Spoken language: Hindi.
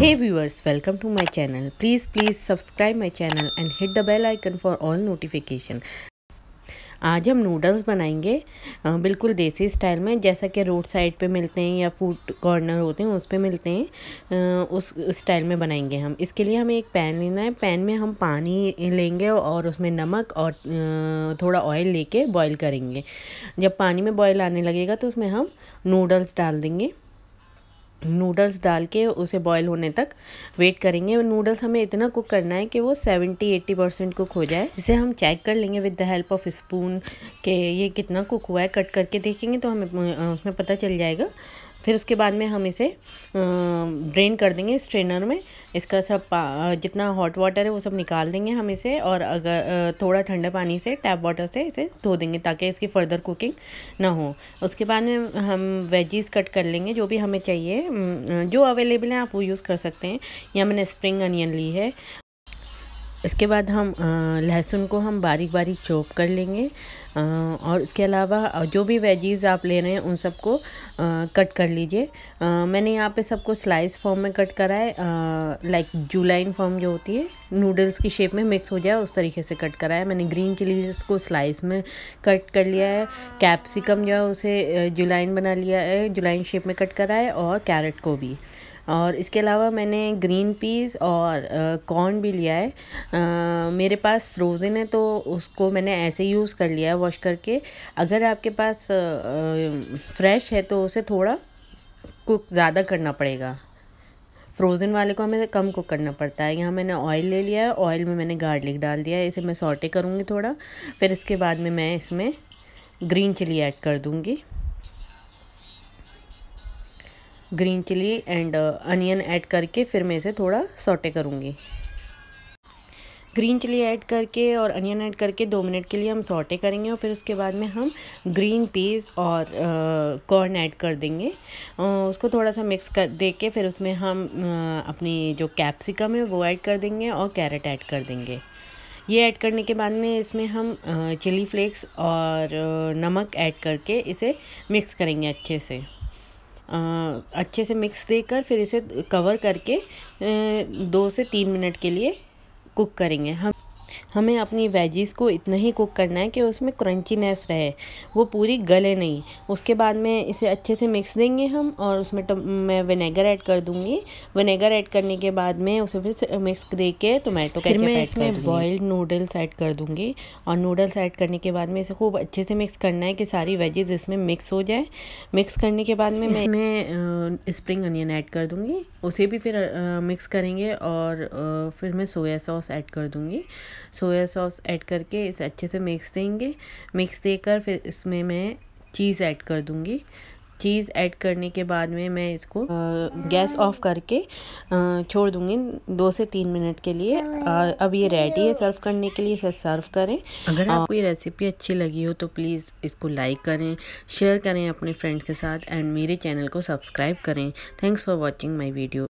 hey viewers welcome to my channel please please subscribe my channel and hit the bell icon for all notification आज हम नूडल्स बनाएंगे बिल्कुल देसी स्टाइल में जैसा कि रोड साइड पे मिलते हैं या फूड कॉर्नर होते हैं उस पर मिलते हैं उस स्टाइल में बनाएंगे हम इसके लिए हमें एक पैन लेना है पैन में हम पानी लेंगे और उसमें नमक और थोड़ा ऑयल लेके बॉईल करेंगे जब पानी में बॉईल आने लगेगा तो उसमें हम नूडल्स डाल देंगे नूडल्स डाल के उसे बॉयल होने तक वेट करेंगे नूडल्स हमें इतना कुक करना है कि वो 70-80 परसेंट कुक हो जाए इसे हम चेक कर लेंगे with the help of spoon के ये कितना कुक हुआ है कट करके देखेंगे तो हमें उसमें पता चल जाएगा फिर उसके बाद में हम इसे ड्रेन कर देंगे इस ट्रेनर में इसका सब जितना हॉट वाटर है वो सब निकाल देंगे हम इसे और अगर थोड़ा ठंडा पानी से टैप वाटर से इसे धो देंगे ताकि इसकी फ़र्दर कुकिंग ना हो उसके बाद में हम वेजीज़ कट कर लेंगे जो भी हमें चाहिए जो अवेलेबल है आप वो यूज़ कर सकते हैं या मैंने स्प्रिंग अनियन ली है इसके बाद हम लहसुन को हम बारीक बारीक चॉप कर लेंगे और इसके अलावा जो भी वेजीज़ आप ले रहे हैं उन सबको कट कर लीजिए मैंने यहाँ पे सबको स्लाइस फॉर्म में कट करा है लाइक जूलाइन फॉर्म जो होती है नूडल्स की शेप में मिक्स हो जाए उस तरीके से कट करा है मैंने ग्रीन चिलीज को स्लाइस में कट कर लिया है कैप्सिकम जो है उसे जुलाइन बना लिया है जुलाइन शेप में कट करा है और कैरेट को भी और इसके अलावा मैंने ग्रीन पीस और कॉर्न भी लिया है आ, मेरे पास फ्रोज़न है तो उसको मैंने ऐसे यूज़ कर लिया है वॉश करके अगर आपके पास फ्रेश है तो उसे थोड़ा कुक ज़्यादा करना पड़ेगा फ्रोज़न वाले को हमें कम कुक करना पड़ता है यहाँ मैंने ऑयल ले लिया है ऑयल में मैंने गार्लिक डाल दिया है इसे मैं सॉटे करूँगी थोड़ा फिर इसके बाद में मैं इसमें ग्रीन चिली ऐड कर दूँगी green chilli and onion add करके फिर मैं इसे थोड़ा सोटे करूँगी ग्रीन चिली ऐड करके और अनियन ऐड करके दो मिनट के लिए हम सोटे करेंगे और फिर उसके बाद में हम ग्रीन पीस और कॉर्न ऐड कर देंगे आ, उसको थोड़ा सा मिक्स कर दे के फिर उसमें हम आ, अपनी जो कैप्सिकम है वो ऐड कर देंगे और कैरेट ऐड कर देंगे ये ऐड करने के बाद में इसमें हम चिली फ्लेक्स और नमक ऐड करके इसे मिक्स करेंगे अच्छे से अच्छे से मिक्स देकर फिर इसे कवर करके दो से तीन मिनट के लिए कुक करेंगे हम हमें अपनी वेजीज़ को इतना ही कुक करना है कि उसमें क्रंचीनेस रहे वो पूरी गले नहीं उसके बाद में इसे अच्छे से मिक्स देंगे हम और उसमें मैं विनेगर ऐड कर दूँगी विनेगर ऐड करने के बाद में उसे फिर मिक्स दे के टोमेटो फिर मैं इसमें बॉयल्ड नूडल्स ऐड कर दूँगी और नूडल्स ऐड करने के बाद में इसे खूब अच्छे से मिक्स करना है कि सारी वेजेज़ इसमें मिक्स हो जाए मिक्स करने के बाद में इसमें स्प्रिंग अनियन ऐड कर दूँगी उसे भी फिर मिक्स करेंगे और फिर मैं सोया सॉस ऐड कर दूँगी सो सोया सॉस ऐड करके इसे अच्छे से मिक्स देंगे मिक्स देकर फिर इसमें मैं चीज़ ऐड कर दूँगी चीज़ ऐड करने के बाद में मैं इसको गैस ऑफ करके छोड़ दूँगी दो से तीन मिनट के लिए अब ये रेडी है सर्व करने के लिए इसे सर्व करें अगर आपको ये रेसिपी अच्छी लगी हो तो प्लीज़ इसको लाइक करें शेयर करें अपने फ्रेंड्स के साथ एंड मेरे चैनल को सब्सक्राइब करें thanks for watching my video